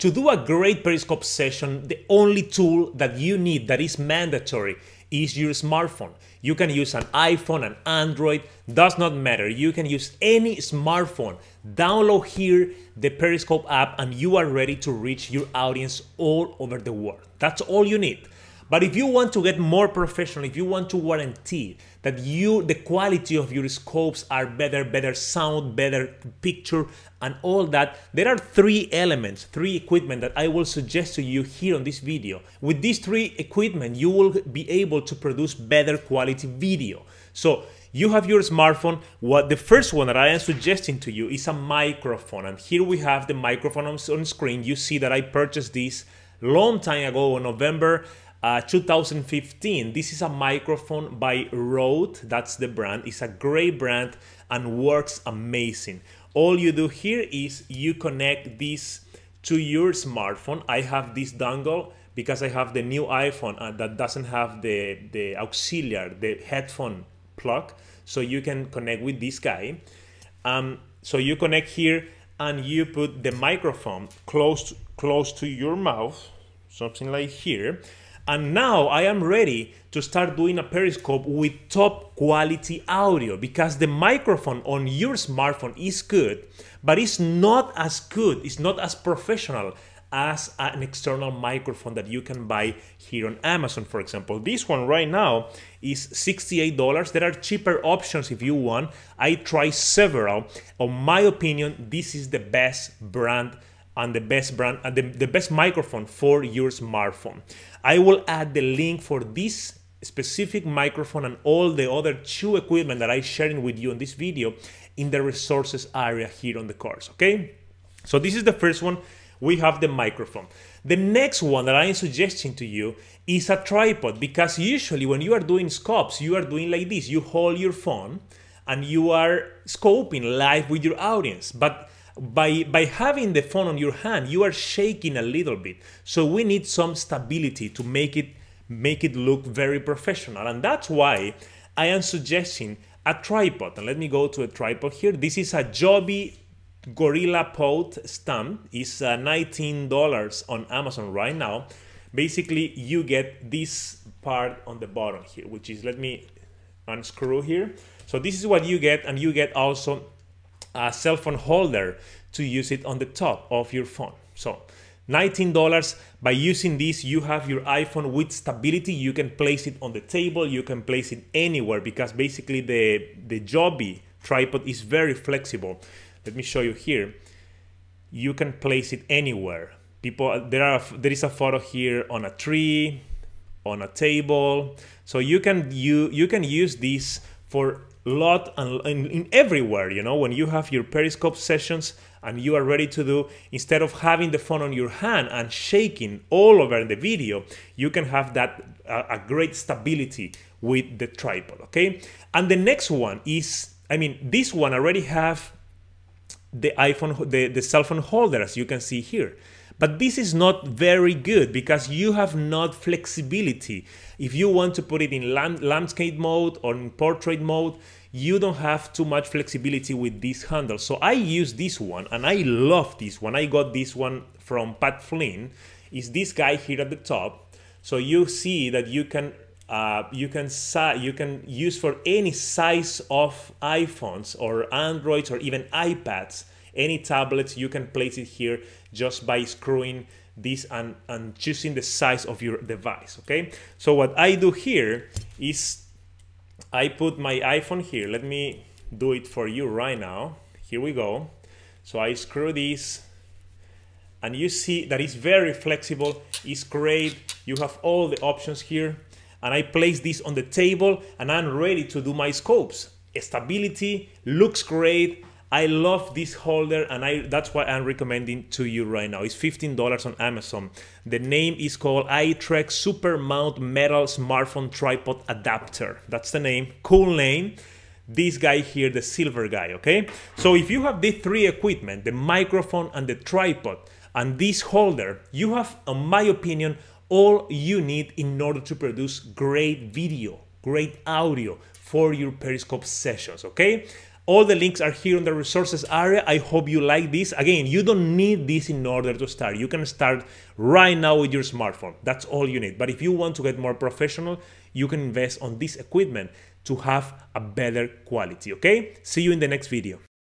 To do a great Periscope session, the only tool that you need that is mandatory is your smartphone. You can use an iPhone, an Android, does not matter. You can use any smartphone. Download here the Periscope app and you are ready to reach your audience all over the world. That's all you need. But if you want to get more professional, if you want to guarantee that you the quality of your scopes are better, better sound, better picture, and all that, there are three elements, three equipment that I will suggest to you here on this video. With these three equipment, you will be able to produce better quality video. So you have your smartphone. What the first one that I am suggesting to you is a microphone, and here we have the microphone on, on screen. You see that I purchased this long time ago on November uh, 2015. This is a microphone by Rode. That's the brand. It's a great brand and works amazing. All you do here is you connect this to your smartphone. I have this dongle because I have the new iPhone uh, that doesn't have the, the auxiliary, the headphone plug. So you can connect with this guy. Um, so you connect here and you put the microphone close, close to your mouth, something like here and now I am ready to start doing a periscope with top quality audio because the microphone on your smartphone is good, but it's not as good, it's not as professional as an external microphone that you can buy here on Amazon, for example. This one right now is $68. There are cheaper options if you want. I try several. On my opinion, this is the best brand and the best brand and the, the best microphone for your smartphone. I will add the link for this specific microphone and all the other two equipment that I'm sharing with you in this video in the resources area here on the course, okay? So this is the first one. We have the microphone. The next one that I am suggesting to you is a tripod because usually when you are doing scopes, you are doing like this. You hold your phone and you are scoping live with your audience. But by by having the phone on your hand you are shaking a little bit so we need some stability to make it make it look very professional and that's why i am suggesting a tripod and let me go to a tripod here this is a joby gorilla pod stamp is uh, 19 dollars on amazon right now basically you get this part on the bottom here which is let me unscrew here so this is what you get and you get also a cell phone holder to use it on the top of your phone. So $19. By using this, you have your iPhone with stability. You can place it on the table, you can place it anywhere because basically the, the Joby tripod is very flexible. Let me show you here. You can place it anywhere. People, there are there is a photo here on a tree, on a table. So you can you you can use this for lot and in, in everywhere, you know, when you have your Periscope sessions and you are ready to do, instead of having the phone on your hand and shaking all over the video, you can have that uh, a great stability with the tripod, okay? And the next one is, I mean, this one already have the iPhone, the, the cell phone holder, as you can see here. But this is not very good because you have not flexibility. If you want to put it in landscape mode or in portrait mode, you don't have too much flexibility with this handle. So I use this one and I love this one. I got this one from Pat Flynn. Is this guy here at the top. So you see that you can uh, you can you can use for any size of iPhones or Androids or even iPads any tablet you can place it here just by screwing this and, and choosing the size of your device okay so what I do here is I put my iPhone here let me do it for you right now here we go so I screw this and you see that it's very flexible it's great you have all the options here and I place this on the table and I'm ready to do my scopes. Stability looks great. I love this holder, and I that's why I'm recommending to you right now. It's $15 on Amazon. The name is called iTrek Super Mount Metal Smartphone Tripod Adapter. That's the name. Cool name this guy here, the silver guy, okay? So if you have these three equipment, the microphone and the tripod and this holder, you have, in my opinion, all you need in order to produce great video, great audio for your Periscope sessions, okay? All the links are here in the resources area. I hope you like this. Again, you don't need this in order to start. You can start right now with your smartphone. That's all you need. But if you want to get more professional, you can invest on this equipment to have a better quality, okay? See you in the next video.